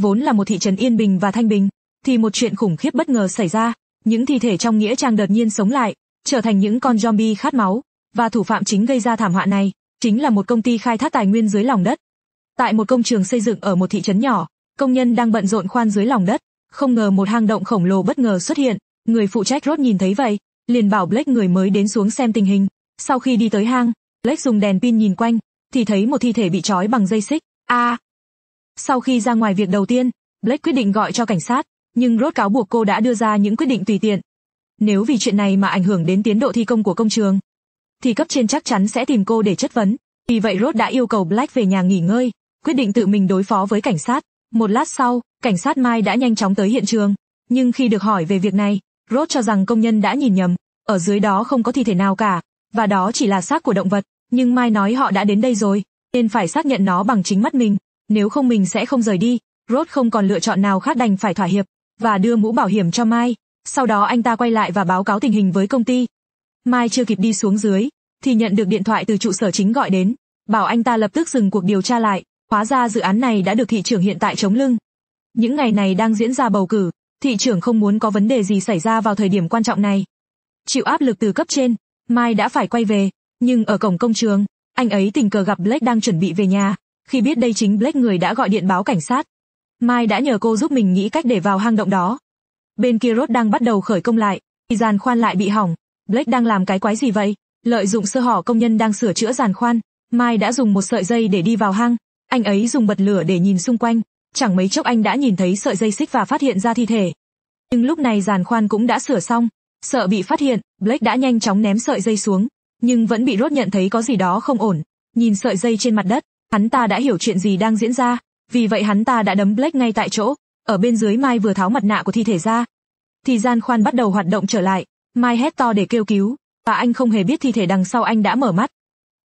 vốn là một thị trấn yên bình và thanh bình, thì một chuyện khủng khiếp bất ngờ xảy ra, những thi thể trong nghĩa trang đột nhiên sống lại, trở thành những con zombie khát máu, và thủ phạm chính gây ra thảm họa này chính là một công ty khai thác tài nguyên dưới lòng đất. Tại một công trường xây dựng ở một thị trấn nhỏ, công nhân đang bận rộn khoan dưới lòng đất, không ngờ một hang động khổng lồ bất ngờ xuất hiện, người phụ trách rốt nhìn thấy vậy, liền bảo Blake người mới đến xuống xem tình hình. Sau khi đi tới hang, Blake dùng đèn pin nhìn quanh, thì thấy một thi thể bị trói bằng dây xích. A, à, sau khi ra ngoài việc đầu tiên, Blake quyết định gọi cho cảnh sát, nhưng rốt cáo buộc cô đã đưa ra những quyết định tùy tiện. Nếu vì chuyện này mà ảnh hưởng đến tiến độ thi công của công trường, thì cấp trên chắc chắn sẽ tìm cô để chất vấn. Vì vậy Rốt đã yêu cầu Black về nhà nghỉ ngơi, quyết định tự mình đối phó với cảnh sát. Một lát sau, cảnh sát Mai đã nhanh chóng tới hiện trường. Nhưng khi được hỏi về việc này, Rốt cho rằng công nhân đã nhìn nhầm, ở dưới đó không có thi thể nào cả, và đó chỉ là xác của động vật. Nhưng Mai nói họ đã đến đây rồi, nên phải xác nhận nó bằng chính mắt mình nếu không mình sẽ không rời đi. Rốt không còn lựa chọn nào khác đành phải thỏa hiệp, và đưa mũ bảo hiểm cho Mai. Sau đó anh ta quay lại và báo cáo tình hình với công ty. Mai chưa kịp đi xuống dưới, thì nhận được điện thoại từ trụ sở chính gọi đến, bảo anh ta lập tức dừng cuộc điều tra lại, hóa ra dự án này đã được thị trưởng hiện tại chống lưng. Những ngày này đang diễn ra bầu cử, thị trưởng không muốn có vấn đề gì xảy ra vào thời điểm quan trọng này. Chịu áp lực từ cấp trên, Mai đã phải quay về, nhưng ở cổng công trường, anh ấy tình cờ gặp Blake đang chuẩn bị về nhà, khi biết đây chính Blake người đã gọi điện báo cảnh sát, Mai đã nhờ cô giúp mình nghĩ cách để vào hang động đó. Bên kia Rốt đang bắt đầu khởi công lại, thì giàn khoan lại bị hỏng. Blake đang làm cái quái gì vậy? Lợi dụng sơ hở công nhân đang sửa chữa giàn khoan, Mai đã dùng một sợi dây để đi vào hang. Anh ấy dùng bật lửa để nhìn xung quanh, chẳng mấy chốc anh đã nhìn thấy sợi dây xích và phát hiện ra thi thể. Nhưng lúc này giàn khoan cũng đã sửa xong, sợ bị phát hiện, Blake đã nhanh chóng ném sợi dây xuống, nhưng vẫn bị Rốt nhận thấy có gì đó không ổn. Nhìn sợi dây trên mặt đất, Hắn ta đã hiểu chuyện gì đang diễn ra, vì vậy hắn ta đã đấm Blake ngay tại chỗ, ở bên dưới Mai vừa tháo mặt nạ của thi thể ra. Thì gian khoan bắt đầu hoạt động trở lại, Mai hét to để kêu cứu, và anh không hề biết thi thể đằng sau anh đã mở mắt.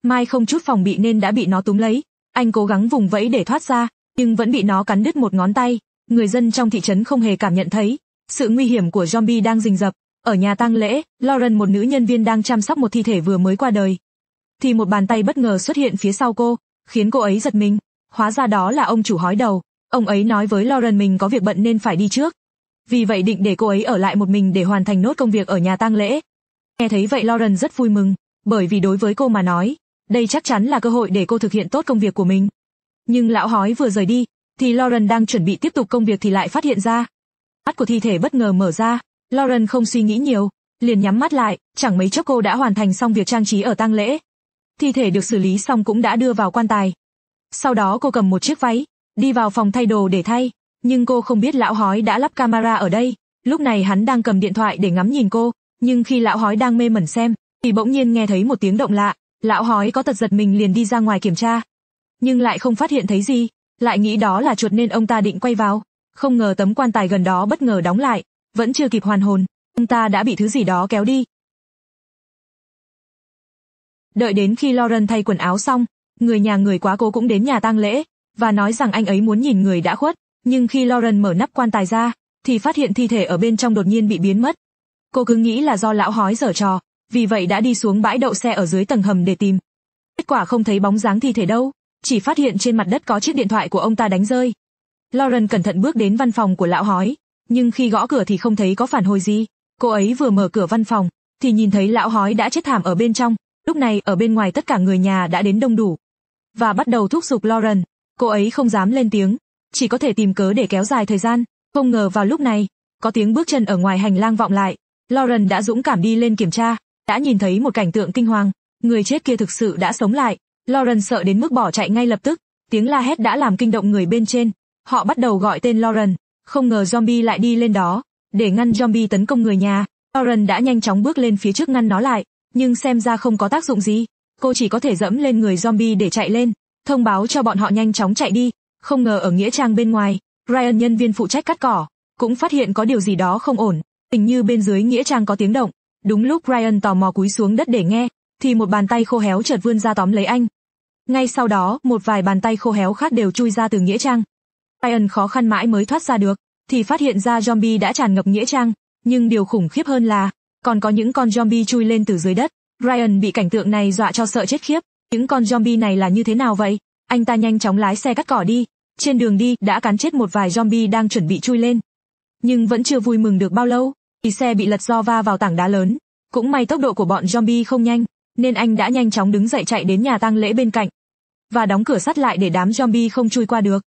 Mai không chút phòng bị nên đã bị nó túm lấy, anh cố gắng vùng vẫy để thoát ra, nhưng vẫn bị nó cắn đứt một ngón tay. Người dân trong thị trấn không hề cảm nhận thấy, sự nguy hiểm của zombie đang rình rập. Ở nhà tang lễ, Lauren một nữ nhân viên đang chăm sóc một thi thể vừa mới qua đời. Thì một bàn tay bất ngờ xuất hiện phía sau cô, khiến cô ấy giật mình. Hóa ra đó là ông chủ hói đầu. Ông ấy nói với Lauren mình có việc bận nên phải đi trước. Vì vậy định để cô ấy ở lại một mình để hoàn thành nốt công việc ở nhà tang lễ. Nghe thấy vậy Lauren rất vui mừng, bởi vì đối với cô mà nói, đây chắc chắn là cơ hội để cô thực hiện tốt công việc của mình. Nhưng lão hói vừa rời đi, thì Lauren đang chuẩn bị tiếp tục công việc thì lại phát hiện ra. Mắt của thi thể bất ngờ mở ra, Lauren không suy nghĩ nhiều, liền nhắm mắt lại, chẳng mấy chốc cô đã hoàn thành xong việc trang trí ở tang lễ thi thể được xử lý xong cũng đã đưa vào quan tài. Sau đó cô cầm một chiếc váy, đi vào phòng thay đồ để thay, nhưng cô không biết lão hói đã lắp camera ở đây. Lúc này hắn đang cầm điện thoại để ngắm nhìn cô, nhưng khi lão hói đang mê mẩn xem, thì bỗng nhiên nghe thấy một tiếng động lạ, lão hói có tật giật mình liền đi ra ngoài kiểm tra. Nhưng lại không phát hiện thấy gì, lại nghĩ đó là chuột nên ông ta định quay vào. Không ngờ tấm quan tài gần đó bất ngờ đóng lại, vẫn chưa kịp hoàn hồn, ông ta đã bị thứ gì đó kéo đi, Đợi đến khi Lauren thay quần áo xong, người nhà người quá cố cũng đến nhà tang lễ, và nói rằng anh ấy muốn nhìn người đã khuất, nhưng khi Lauren mở nắp quan tài ra, thì phát hiện thi thể ở bên trong đột nhiên bị biến mất. Cô cứ nghĩ là do lão hói dở trò, vì vậy đã đi xuống bãi đậu xe ở dưới tầng hầm để tìm. Kết quả không thấy bóng dáng thi thể đâu, chỉ phát hiện trên mặt đất có chiếc điện thoại của ông ta đánh rơi. Lauren cẩn thận bước đến văn phòng của lão hói, nhưng khi gõ cửa thì không thấy có phản hồi gì. Cô ấy vừa mở cửa văn phòng, thì nhìn thấy lão hói đã chết thảm ở bên trong. Lúc này ở bên ngoài tất cả người nhà đã đến đông đủ và bắt đầu thúc giục Lauren. Cô ấy không dám lên tiếng, chỉ có thể tìm cớ để kéo dài thời gian. Không ngờ vào lúc này, có tiếng bước chân ở ngoài hành lang vọng lại. Lauren đã dũng cảm đi lên kiểm tra, đã nhìn thấy một cảnh tượng kinh hoàng. Người chết kia thực sự đã sống lại. Lauren sợ đến mức bỏ chạy ngay lập tức. Tiếng la hét đã làm kinh động người bên trên. Họ bắt đầu gọi tên Lauren. Không ngờ zombie lại đi lên đó. Để ngăn zombie tấn công người nhà, Lauren đã nhanh chóng bước lên phía trước ngăn nó lại nhưng xem ra không có tác dụng gì. Cô chỉ có thể dẫm lên người zombie để chạy lên, thông báo cho bọn họ nhanh chóng chạy đi. Không ngờ ở nghĩa trang bên ngoài, Ryan nhân viên phụ trách cắt cỏ, cũng phát hiện có điều gì đó không ổn, hình như bên dưới nghĩa trang có tiếng động. Đúng lúc Ryan tò mò cúi xuống đất để nghe, thì một bàn tay khô héo chợt vươn ra tóm lấy anh. Ngay sau đó, một vài bàn tay khô héo khác đều chui ra từ nghĩa trang. Ryan khó khăn mãi mới thoát ra được, thì phát hiện ra zombie đã tràn ngập nghĩa trang, nhưng điều khủng khiếp hơn là, còn có những con zombie chui lên từ dưới đất. Ryan bị cảnh tượng này dọa cho sợ chết khiếp. Những con zombie này là như thế nào vậy? Anh ta nhanh chóng lái xe cắt cỏ đi. Trên đường đi, đã cắn chết một vài zombie đang chuẩn bị chui lên. Nhưng vẫn chưa vui mừng được bao lâu, thì xe bị lật do va vào tảng đá lớn. Cũng may tốc độ của bọn zombie không nhanh, nên anh đã nhanh chóng đứng dậy chạy đến nhà tang lễ bên cạnh và đóng cửa sắt lại để đám zombie không chui qua được.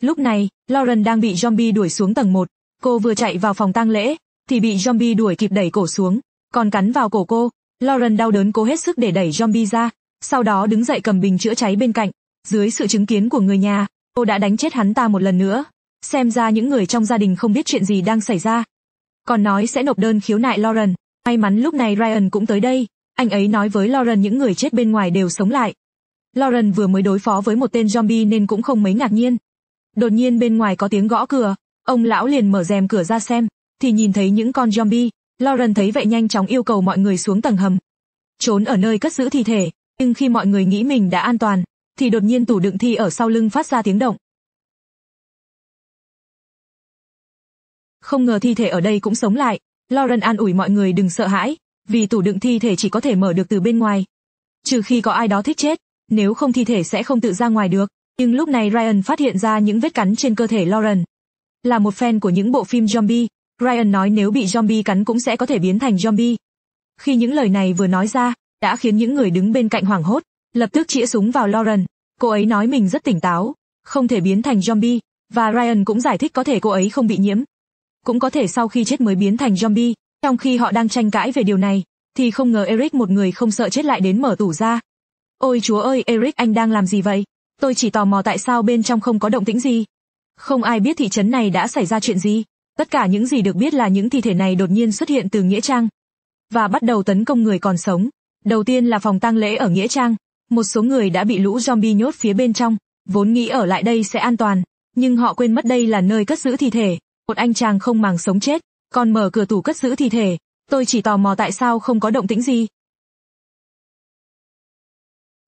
Lúc này, Lauren đang bị zombie đuổi xuống tầng 1. Cô vừa chạy vào phòng tang lễ, thì bị zombie đuổi kịp đẩy cổ xuống, còn cắn vào cổ cô. Lauren đau đớn cố hết sức để đẩy zombie ra, sau đó đứng dậy cầm bình chữa cháy bên cạnh. Dưới sự chứng kiến của người nhà, cô đã đánh chết hắn ta một lần nữa. Xem ra những người trong gia đình không biết chuyện gì đang xảy ra. Còn nói sẽ nộp đơn khiếu nại Lauren. May mắn lúc này Ryan cũng tới đây. Anh ấy nói với Lauren những người chết bên ngoài đều sống lại. Lauren vừa mới đối phó với một tên zombie nên cũng không mấy ngạc nhiên. Đột nhiên bên ngoài có tiếng gõ cửa, ông lão liền mở rèm cửa ra xem, thì nhìn thấy những con zombie. Lauren thấy vậy nhanh chóng yêu cầu mọi người xuống tầng hầm. Trốn ở nơi cất giữ thi thể, nhưng khi mọi người nghĩ mình đã an toàn, thì đột nhiên tủ đựng thi ở sau lưng phát ra tiếng động. Không ngờ thi thể ở đây cũng sống lại, Lauren an ủi mọi người đừng sợ hãi, vì tủ đựng thi thể chỉ có thể mở được từ bên ngoài. Trừ khi có ai đó thích chết, nếu không thi thể sẽ không tự ra ngoài được. Nhưng lúc này Ryan phát hiện ra những vết cắn trên cơ thể Lauren. Là một fan của những bộ phim zombie, Ryan nói nếu bị zombie cắn cũng sẽ có thể biến thành zombie. Khi những lời này vừa nói ra, đã khiến những người đứng bên cạnh hoảng hốt, lập tức chĩa súng vào Lauren. Cô ấy nói mình rất tỉnh táo, không thể biến thành zombie, và Ryan cũng giải thích có thể cô ấy không bị nhiễm. Cũng có thể sau khi chết mới biến thành zombie, trong khi họ đang tranh cãi về điều này, thì không ngờ Eric một người không sợ chết lại đến mở tủ ra. Ôi chúa ơi Eric anh đang làm gì vậy? Tôi chỉ tò mò tại sao bên trong không có động tĩnh gì. Không ai biết thị trấn này đã xảy ra chuyện gì. Tất cả những gì được biết là những thi thể này đột nhiên xuất hiện từ Nghĩa Trang và bắt đầu tấn công người còn sống. Đầu tiên là phòng tang lễ ở Nghĩa Trang, một số người đã bị lũ zombie nhốt phía bên trong, vốn nghĩ ở lại đây sẽ an toàn, nhưng họ quên mất đây là nơi cất giữ thi thể. Một anh chàng không màng sống chết, còn mở cửa tủ cất giữ thi thể, tôi chỉ tò mò tại sao không có động tĩnh gì.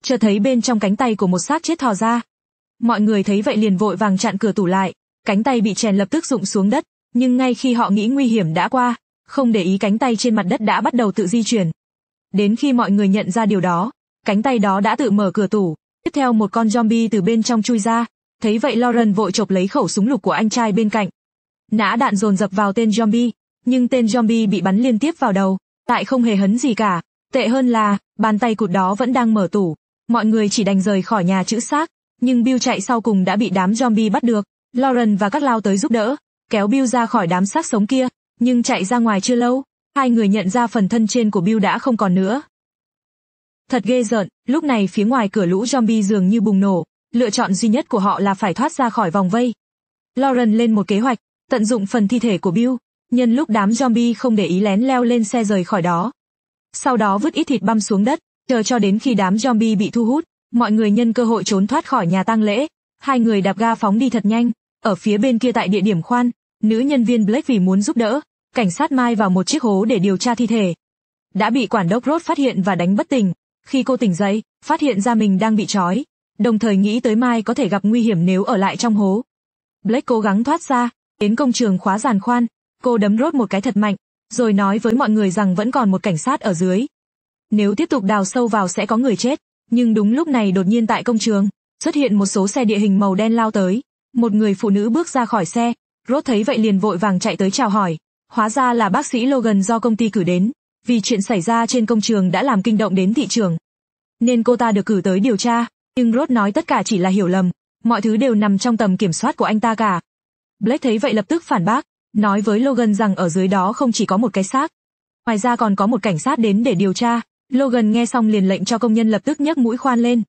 Chờ thấy bên trong cánh tay của một xác chết thò ra. Mọi người thấy vậy liền vội vàng chặn cửa tủ lại, cánh tay bị chèn lập tức rụng xuống đất, nhưng ngay khi họ nghĩ nguy hiểm đã qua, không để ý cánh tay trên mặt đất đã bắt đầu tự di chuyển. Đến khi mọi người nhận ra điều đó, cánh tay đó đã tự mở cửa tủ, tiếp theo một con zombie từ bên trong chui ra, thấy vậy Lauren vội chộp lấy khẩu súng lục của anh trai bên cạnh. Nã đạn dồn dập vào tên zombie, nhưng tên zombie bị bắn liên tiếp vào đầu, tại không hề hấn gì cả, tệ hơn là, bàn tay cụt đó vẫn đang mở tủ. Mọi người chỉ đành rời khỏi nhà chữ xác, nhưng Bill chạy sau cùng đã bị đám zombie bắt được, Lauren và các lao tới giúp đỡ kéo Bill ra khỏi đám xác sống kia, nhưng chạy ra ngoài chưa lâu, hai người nhận ra phần thân trên của Bill đã không còn nữa. Thật ghê rợn, lúc này phía ngoài cửa lũ zombie dường như bùng nổ, lựa chọn duy nhất của họ là phải thoát ra khỏi vòng vây. Lauren lên một kế hoạch, tận dụng phần thi thể của Bill, nhân lúc đám zombie không để ý lén leo lên xe rời khỏi đó. Sau đó vứt ít thịt băm xuống đất, chờ cho đến khi đám zombie bị thu hút, mọi người nhân cơ hội trốn thoát khỏi nhà tang lễ, hai người đạp ga phóng đi thật nhanh. Ở phía bên kia tại địa điểm khoan, nữ nhân viên Blake vì muốn giúp đỡ, cảnh sát mai vào một chiếc hố để điều tra thi thể. Đã bị quản đốc Rốt phát hiện và đánh bất tỉnh. Khi cô tỉnh dậy, phát hiện ra mình đang bị trói, đồng thời nghĩ tới mai có thể gặp nguy hiểm nếu ở lại trong hố. Blake cố gắng thoát ra, đến công trường khóa giàn khoan, cô đấm Rốt một cái thật mạnh, rồi nói với mọi người rằng vẫn còn một cảnh sát ở dưới. Nếu tiếp tục đào sâu vào sẽ có người chết, nhưng đúng lúc này đột nhiên tại công trường, xuất hiện một số xe địa hình màu đen lao tới. Một người phụ nữ bước ra khỏi xe, Rốt thấy vậy liền vội vàng chạy tới chào hỏi. Hóa ra là bác sĩ Logan do công ty cử đến, vì chuyện xảy ra trên công trường đã làm kinh động đến thị trường. Nên cô ta được cử tới điều tra, nhưng Rốt nói tất cả chỉ là hiểu lầm, mọi thứ đều nằm trong tầm kiểm soát của anh ta cả. Blake thấy vậy lập tức phản bác, nói với Logan rằng ở dưới đó không chỉ có một cái xác. Ngoài ra còn có một cảnh sát đến để điều tra, Logan nghe xong liền lệnh cho công nhân lập tức nhấc mũi khoan lên.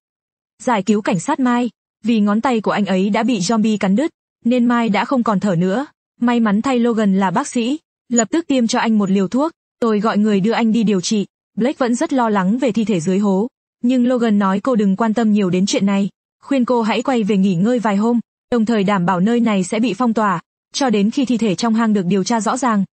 Giải cứu cảnh sát Mai, vì ngón tay của anh ấy đã bị zombie cắn đứt, nên Mai đã không còn thở nữa. May mắn thay Logan là bác sĩ, lập tức tiêm cho anh một liều thuốc, tôi gọi người đưa anh đi điều trị. Blake vẫn rất lo lắng về thi thể dưới hố, nhưng Logan nói cô đừng quan tâm nhiều đến chuyện này, khuyên cô hãy quay về nghỉ ngơi vài hôm, đồng thời đảm bảo nơi này sẽ bị phong tỏa, cho đến khi thi thể trong hang được điều tra rõ ràng.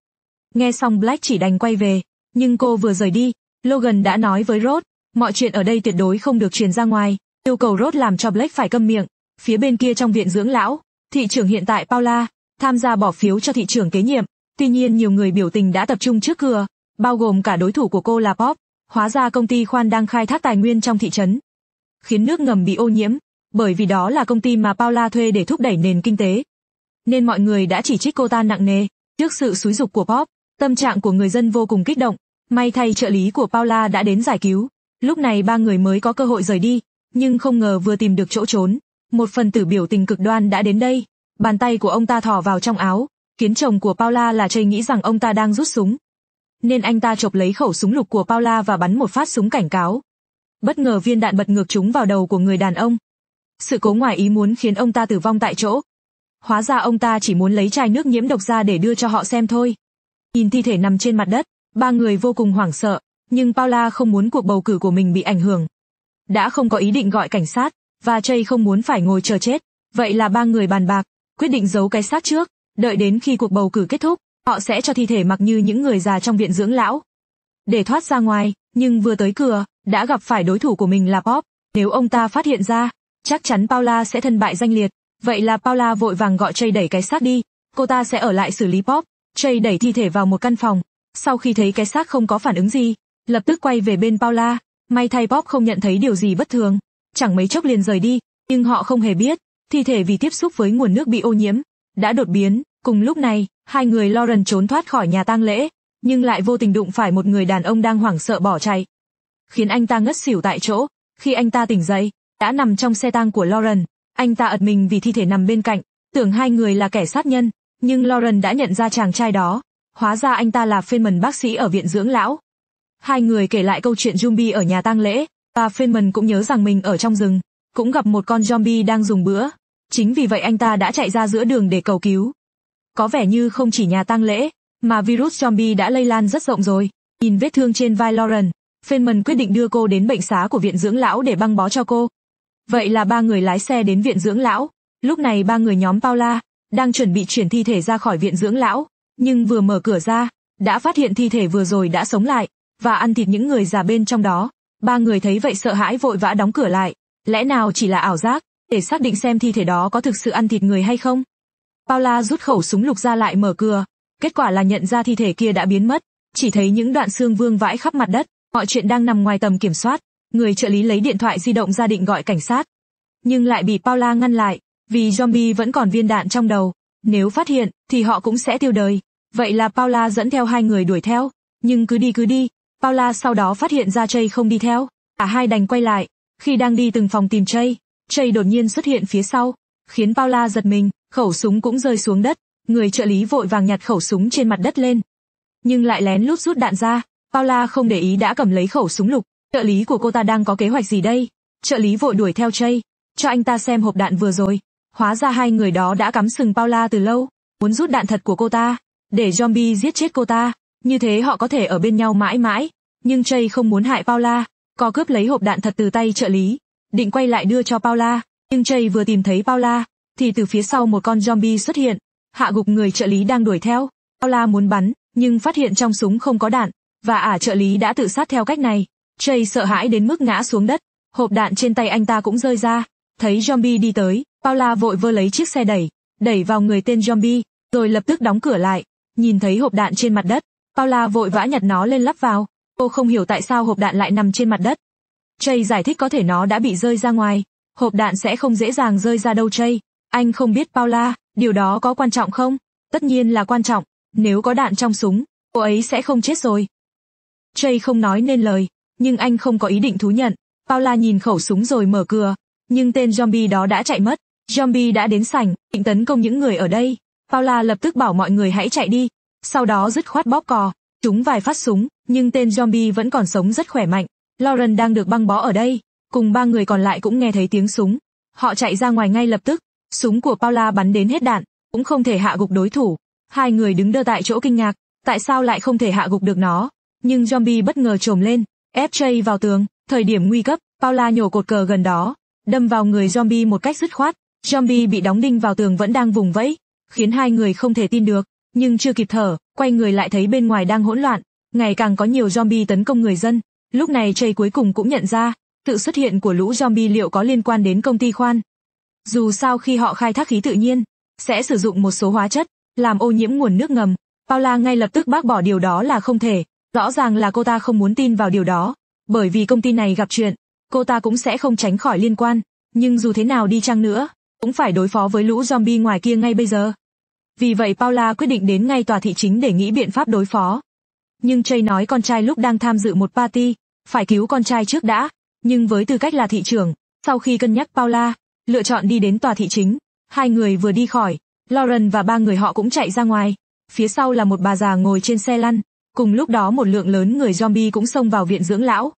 Nghe xong Black chỉ đành quay về, nhưng cô vừa rời đi, Logan đã nói với Rod, mọi chuyện ở đây tuyệt đối không được truyền ra ngoài, yêu cầu Rốt làm cho Black phải câm miệng. Phía bên kia trong viện dưỡng lão, thị trưởng hiện tại Paula, tham gia bỏ phiếu cho thị trưởng kế nhiệm. Tuy nhiên nhiều người biểu tình đã tập trung trước cửa, bao gồm cả đối thủ của cô là Pop. Hóa ra công ty khoan đang khai thác tài nguyên trong thị trấn, khiến nước ngầm bị ô nhiễm, bởi vì đó là công ty mà Paula thuê để thúc đẩy nền kinh tế. Nên mọi người đã chỉ trích cô ta nặng nề, trước sự xúi dục của Pop, tâm trạng của người dân vô cùng kích động. May thay trợ lý của Paula đã đến giải cứu, lúc này ba người mới có cơ hội rời đi, nhưng không ngờ vừa tìm được chỗ trốn, một phần tử biểu tình cực đoan đã đến đây. Bàn tay của ông ta thò vào trong áo, khiến chồng của Paula là chây nghĩ rằng ông ta đang rút súng. Nên anh ta chộp lấy khẩu súng lục của Paula và bắn một phát súng cảnh cáo. Bất ngờ viên đạn bật ngược chúng vào đầu của người đàn ông. Sự cố ngoài ý muốn khiến ông ta tử vong tại chỗ. Hóa ra ông ta chỉ muốn lấy chai nước nhiễm độc ra để đưa cho họ xem thôi. Nhìn thi thể nằm trên mặt đất, ba người vô cùng hoảng sợ, nhưng Paula không muốn cuộc bầu cử của mình bị ảnh hưởng đã không có ý định gọi cảnh sát, và Jay không muốn phải ngồi chờ chết. Vậy là ba người bàn bạc, quyết định giấu cái xác trước, đợi đến khi cuộc bầu cử kết thúc, họ sẽ cho thi thể mặc như những người già trong viện dưỡng lão. Để thoát ra ngoài, nhưng vừa tới cửa, đã gặp phải đối thủ của mình là Bob. Nếu ông ta phát hiện ra, chắc chắn Paula sẽ thân bại danh liệt. Vậy là Paula vội vàng gọi Jay đẩy cái xác đi, cô ta sẽ ở lại xử lý Bob. Jay đẩy thi thể vào một căn phòng. Sau khi thấy cái xác không có phản ứng gì, lập tức quay về bên Paula, May thay Bob không nhận thấy điều gì bất thường, chẳng mấy chốc liền rời đi, nhưng họ không hề biết, thi thể vì tiếp xúc với nguồn nước bị ô nhiễm, đã đột biến. Cùng lúc này, hai người Lauren trốn thoát khỏi nhà tang lễ, nhưng lại vô tình đụng phải một người đàn ông đang hoảng sợ bỏ chạy. Khiến anh ta ngất xỉu tại chỗ, khi anh ta tỉnh dậy, đã nằm trong xe tang của Lauren, anh ta ật mình vì thi thể nằm bên cạnh, tưởng hai người là kẻ sát nhân, nhưng Lauren đã nhận ra chàng trai đó. Hóa ra anh ta là phiên mần bác sĩ ở viện dưỡng lão, Hai người kể lại câu chuyện zombie ở nhà tang lễ, và Feynman cũng nhớ rằng mình ở trong rừng, cũng gặp một con zombie đang dùng bữa. Chính vì vậy anh ta đã chạy ra giữa đường để cầu cứu. Có vẻ như không chỉ nhà tang lễ, mà virus zombie đã lây lan rất rộng rồi. Nhìn vết thương trên vai Lauren, Feynman quyết định đưa cô đến bệnh xá của viện dưỡng lão để băng bó cho cô. Vậy là ba người lái xe đến viện dưỡng lão. Lúc này ba người nhóm Paula đang chuẩn bị chuyển thi thể ra khỏi viện dưỡng lão, nhưng vừa mở cửa ra, đã phát hiện thi thể vừa rồi đã sống lại và ăn thịt những người già bên trong đó. Ba người thấy vậy sợ hãi vội vã đóng cửa lại. Lẽ nào chỉ là ảo giác, để xác định xem thi thể đó có thực sự ăn thịt người hay không? Paula rút khẩu súng lục ra lại mở cửa. Kết quả là nhận ra thi thể kia đã biến mất, chỉ thấy những đoạn xương vương vãi khắp mặt đất. Mọi chuyện đang nằm ngoài tầm kiểm soát. Người trợ lý lấy điện thoại di động ra định gọi cảnh sát. Nhưng lại bị Paula ngăn lại, vì zombie vẫn còn viên đạn trong đầu. Nếu phát hiện, thì họ cũng sẽ tiêu đời. Vậy là Paula dẫn theo hai người đuổi theo. Nhưng cứ đi cứ đi, Paula sau đó phát hiện ra Jay không đi theo, cả hai đành quay lại. Khi đang đi từng phòng tìm Jay, Jay đột nhiên xuất hiện phía sau, khiến Paula giật mình, khẩu súng cũng rơi xuống đất, người trợ lý vội vàng nhặt khẩu súng trên mặt đất lên. Nhưng lại lén lút rút đạn ra, Paula không để ý đã cầm lấy khẩu súng lục, trợ lý của cô ta đang có kế hoạch gì đây? Trợ lý vội đuổi theo Jay, cho anh ta xem hộp đạn vừa rồi. Hóa ra hai người đó đã cắm sừng Paula từ lâu, muốn rút đạn thật của cô ta, để zombie giết chết cô ta. Như thế họ có thể ở bên nhau mãi mãi, nhưng Jay không muốn hại Paula, co cướp lấy hộp đạn thật từ tay trợ lý, định quay lại đưa cho Paula, nhưng Jay vừa tìm thấy Paula, thì từ phía sau một con zombie xuất hiện, hạ gục người trợ lý đang đuổi theo. Paula muốn bắn, nhưng phát hiện trong súng không có đạn, và ả à, trợ lý đã tự sát theo cách này. Jay sợ hãi đến mức ngã xuống đất, hộp đạn trên tay anh ta cũng rơi ra. Thấy zombie đi tới, Paula vội vơ lấy chiếc xe đẩy, đẩy vào người tên zombie, rồi lập tức đóng cửa lại. Nhìn thấy hộp đạn trên mặt đất, Paula vội vã nhặt nó lên lắp vào. Cô không hiểu tại sao hộp đạn lại nằm trên mặt đất. Jay giải thích có thể nó đã bị rơi ra ngoài. Hộp đạn sẽ không dễ dàng rơi ra đâu Jay. Anh không biết Paula, điều đó có quan trọng không? Tất nhiên là quan trọng. Nếu có đạn trong súng, cô ấy sẽ không chết rồi. Jay không nói nên lời, nhưng anh không có ý định thú nhận. Paula nhìn khẩu súng rồi mở cửa, nhưng tên zombie đó đã chạy mất. Zombie đã đến sảnh, định tấn công những người ở đây. Paula lập tức bảo mọi người hãy chạy đi, sau đó dứt khoát bóp cò, chúng vài phát súng, nhưng tên zombie vẫn còn sống rất khỏe mạnh. Lauren đang được băng bó ở đây, cùng ba người còn lại cũng nghe thấy tiếng súng. Họ chạy ra ngoài ngay lập tức, súng của Paula bắn đến hết đạn, cũng không thể hạ gục đối thủ. Hai người đứng đơ tại chỗ kinh ngạc, tại sao lại không thể hạ gục được nó. Nhưng zombie bất ngờ trồm lên, ép Jay vào tường, thời điểm nguy cấp, Paula nhổ cột cờ gần đó, đâm vào người zombie một cách dứt khoát. Zombie bị đóng đinh vào tường vẫn đang vùng vẫy, khiến hai người không thể tin được, nhưng chưa kịp thở, quay người lại thấy bên ngoài đang hỗn loạn, ngày càng có nhiều zombie tấn công người dân. Lúc này Jay cuối cùng cũng nhận ra, tự xuất hiện của lũ zombie liệu có liên quan đến công ty khoan. Dù sao khi họ khai thác khí tự nhiên, sẽ sử dụng một số hóa chất, làm ô nhiễm nguồn nước ngầm. Paula ngay lập tức bác bỏ điều đó là không thể, rõ ràng là cô ta không muốn tin vào điều đó, bởi vì công ty này gặp chuyện, cô ta cũng sẽ không tránh khỏi liên quan, nhưng dù thế nào đi chăng nữa, cũng phải đối phó với lũ zombie ngoài kia ngay bây giờ vì vậy Paula quyết định đến ngay tòa thị chính để nghĩ biện pháp đối phó. Nhưng Trey nói con trai lúc đang tham dự một party, phải cứu con trai trước đã, nhưng với tư cách là thị trưởng, sau khi cân nhắc Paula, lựa chọn đi đến tòa thị chính, hai người vừa đi khỏi, Lauren và ba người họ cũng chạy ra ngoài, phía sau là một bà già ngồi trên xe lăn, cùng lúc đó một lượng lớn người zombie cũng xông vào viện dưỡng lão.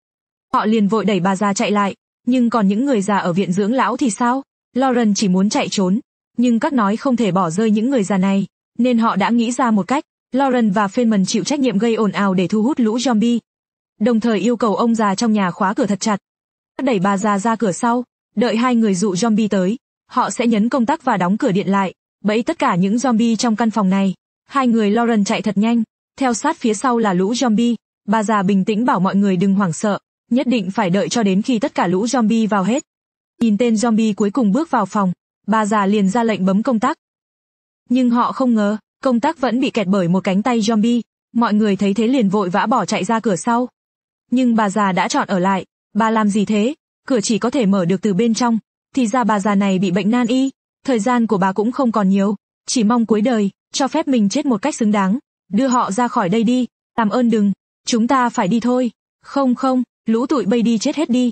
Họ liền vội đẩy bà già chạy lại, nhưng còn những người già ở viện dưỡng lão thì sao? Lauren chỉ muốn chạy trốn, nhưng các nói không thể bỏ rơi những người già này, nên họ đã nghĩ ra một cách, Lauren và Feynman chịu trách nhiệm gây ồn ào để thu hút lũ zombie. Đồng thời yêu cầu ông già trong nhà khóa cửa thật chặt. Đẩy bà già ra cửa sau, đợi hai người dụ zombie tới, họ sẽ nhấn công tắc và đóng cửa điện lại, bẫy tất cả những zombie trong căn phòng này. Hai người Lauren chạy thật nhanh, theo sát phía sau là lũ zombie. Bà già bình tĩnh bảo mọi người đừng hoảng sợ, nhất định phải đợi cho đến khi tất cả lũ zombie vào hết. Nhìn tên zombie cuối cùng bước vào phòng, bà già liền ra lệnh bấm công tắc. Nhưng họ không ngờ, công tắc vẫn bị kẹt bởi một cánh tay zombie, mọi người thấy thế liền vội vã bỏ chạy ra cửa sau. Nhưng bà già đã chọn ở lại, bà làm gì thế, cửa chỉ có thể mở được từ bên trong, thì ra bà già này bị bệnh nan y, thời gian của bà cũng không còn nhiều, chỉ mong cuối đời, cho phép mình chết một cách xứng đáng, đưa họ ra khỏi đây đi, làm ơn đừng, chúng ta phải đi thôi. Không không, lũ tụi bay đi chết hết đi,